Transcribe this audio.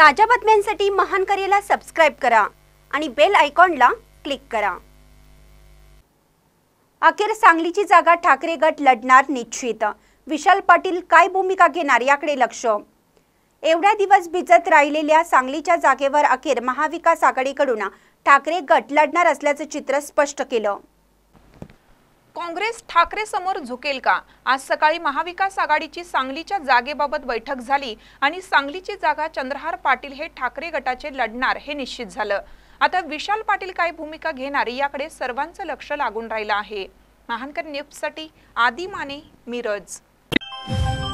ताज्या बातम्यांसाठी महान करेला सबस्क्राईब करा आणि बेल आयकॉनला क्लिक करा अखेर सांगलीची जागा ठाकरे गट लढणार निश्चित विशाल पाटील काय भूमिका घेणार याकडे लक्ष एवढ्या दिवस भिजत राहिलेल्या सांगलीच्या जागेवर अखेर महाविकास आघाडीकडून ठाकरे गट लढणार असल्याचं चित्र स्पष्ट केलं काँग्रेस ठाकरे समोर झुकेल का आज सकाळी महाविकास आघाडीची सांगलीच्या जागेबाबत बैठक झाली आणि सांगलीची जागा चंद्रहार पाटील हे ठाकरे गटाचे लढणार हे निश्चित झालं आता विशाल पाटील काय भूमिका घेणार याकडे सर्वांचं लक्ष लागून राहिलं आहे महानकर न्यूजसाठी आदी माने मिरज